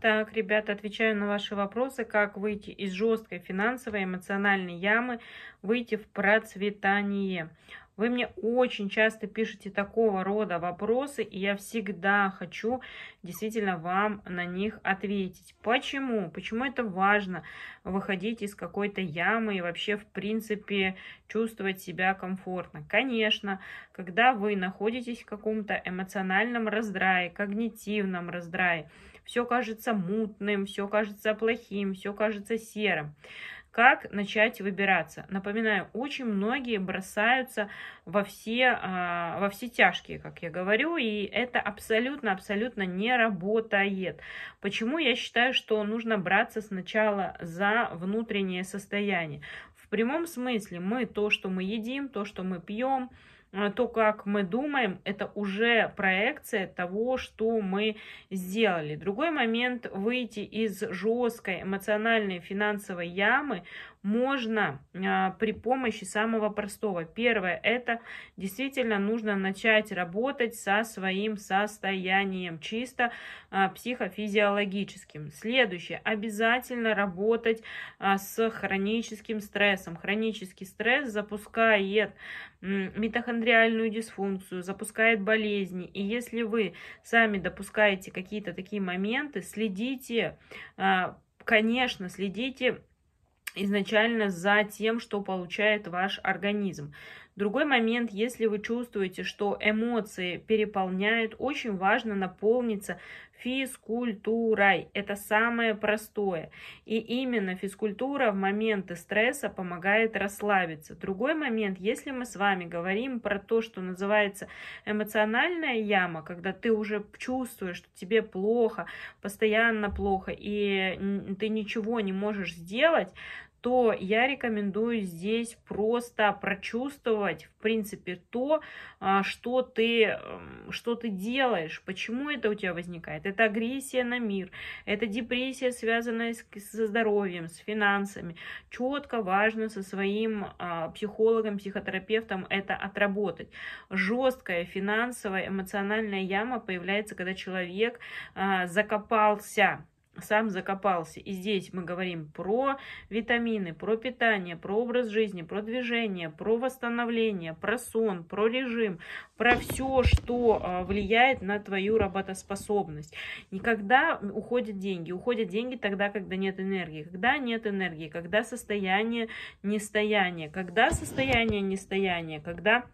Так, ребята, отвечаю на ваши вопросы, как выйти из жесткой финансовой эмоциональной ямы, выйти в процветание. Вы мне очень часто пишете такого рода вопросы, и я всегда хочу действительно вам на них ответить. Почему? Почему это важно выходить из какой-то ямы и вообще, в принципе, чувствовать себя комфортно? Конечно, когда вы находитесь в каком-то эмоциональном раздрае, когнитивном раздрае, все кажется мутным, все кажется плохим, все кажется серым. Как начать выбираться? Напоминаю, очень многие бросаются во все, а, во все тяжкие, как я говорю, и это абсолютно-абсолютно не работает. Почему я считаю, что нужно браться сначала за внутреннее состояние? В прямом смысле мы то, что мы едим, то, что мы пьем, Э, то, как мы думаем, это уже проекция того, что мы сделали. Другой момент – выйти из жесткой эмоциональной финансовой ямы можно а, при помощи самого простого. Первое, это действительно нужно начать работать со своим состоянием, чисто а, психофизиологическим. Следующее, обязательно работать а, с хроническим стрессом. Хронический стресс запускает митохондриальную дисфункцию, запускает болезни. И если вы сами допускаете какие-то такие моменты, следите, конечно, следите изначально за тем, что получает ваш организм. Другой момент, если вы чувствуете, что эмоции переполняют, очень важно наполниться физкультурой. Это самое простое. И именно физкультура в моменты стресса помогает расслабиться. Другой момент, если мы с вами говорим про то, что называется эмоциональная яма, когда ты уже чувствуешь, что тебе плохо, постоянно плохо, и ты ничего не можешь сделать, то я рекомендую здесь просто прочувствовать, в принципе, то, а, что ты, эм, что ты делаешь, почему это у тебя возникает. Это агрессия на мир, это депрессия, связанная с, со здоровьем, с финансами. Четко важно со своим а, психологом, психотерапевтом это отработать. Жесткая финансовая, эмоциональная яма появляется, когда человек а, закопался сам закопался. И здесь мы говорим про витамины, про питание, про образ жизни, про движение, про восстановление, про сон, про режим, про все, что а, влияет на твою работоспособность. Никогда уходят деньги. Уходят деньги тогда, когда нет энергии. Когда нет энергии, когда состояние нестояние, когда состояние нестояние, когда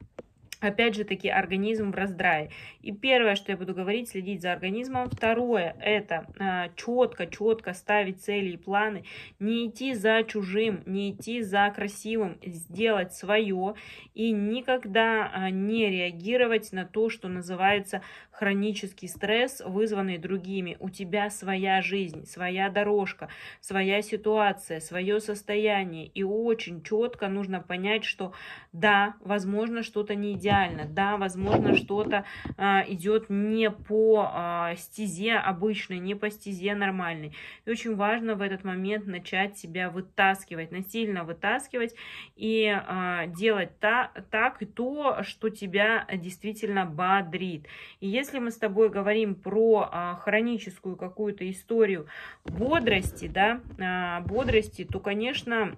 Опять же таки, организм в раздрае. И первое, что я буду говорить, следить за организмом. Второе, это а, четко-четко ставить цели и планы. Не идти за чужим, не идти за красивым, сделать свое. И никогда а, не реагировать на то, что называется хронический стресс, вызванный другими. У тебя своя жизнь, своя дорожка, своя ситуация, свое состояние. И очень четко нужно понять, что да, возможно, что-то не идеально идеально. Да, возможно, что-то а, идет не по а, стезе обычной, не по стезе нормальной. И очень важно в этот момент начать себя вытаскивать, насильно вытаскивать и а, делать та, так и то, что тебя действительно бодрит. И если мы с тобой говорим про а, хроническую какую-то историю бодрости, да, а, бодрости, то, конечно,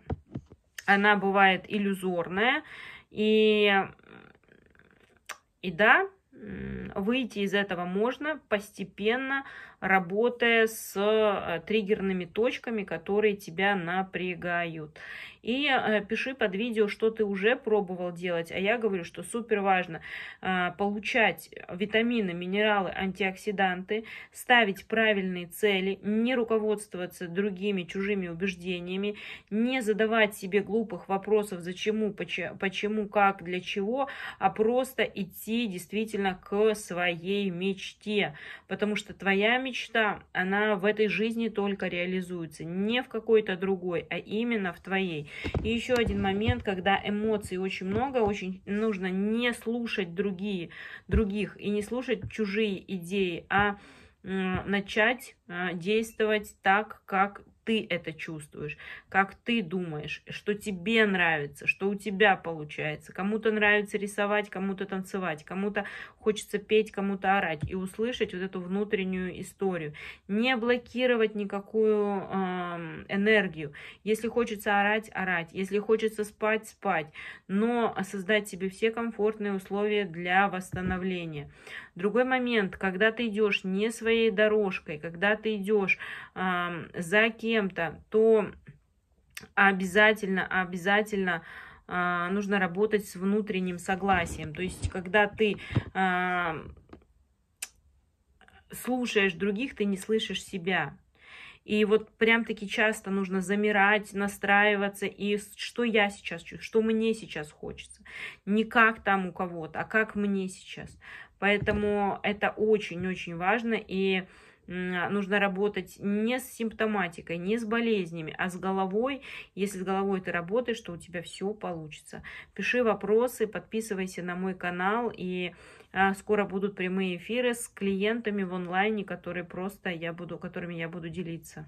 она бывает иллюзорная. И и да, выйти из этого можно постепенно, работая с э, триггерными точками, которые тебя напрягают. И э, пиши под видео, что ты уже пробовал делать. А я говорю, что супер важно э, получать витамины, минералы, антиоксиданты, ставить правильные цели, не руководствоваться другими чужими убеждениями, не задавать себе глупых вопросов, зачем, почему, как, для чего, а просто идти действительно к своей мечте. Потому что твоя мечта, она в этой жизни только реализуется, не в какой-то другой, а именно в твоей. И еще один момент, когда эмоций очень много, очень нужно не слушать другие, других и не слушать чужие идеи, а начать а, действовать так, как ты это чувствуешь, как ты думаешь, что тебе нравится, что у тебя получается. Кому-то нравится рисовать, кому-то танцевать, кому-то хочется петь, кому-то орать. И услышать вот эту внутреннюю историю. Не блокировать никакую э, энергию. Если хочется орать, орать. Если хочется спать, спать. Но создать себе все комфортные условия для восстановления. Другой момент, когда ты идешь не своей дорожкой, когда ты идешь э, за кем чем-то, то обязательно, обязательно э, нужно работать с внутренним согласием. То есть, когда ты э, слушаешь других, ты не слышишь себя. И вот прям-таки часто нужно замирать, настраиваться, и что я сейчас чувствую, что мне сейчас хочется. Не как там у кого-то, а как мне сейчас. Поэтому это очень-очень важно, и а, нужно работать не с симптоматикой, не с болезнями, а с головой. Если с головой ты работаешь, то у тебя все получится. Пиши вопросы, подписывайся на мой канал, и а, скоро будут прямые эфиры с клиентами в онлайне, которые просто я буду, которыми я буду делиться.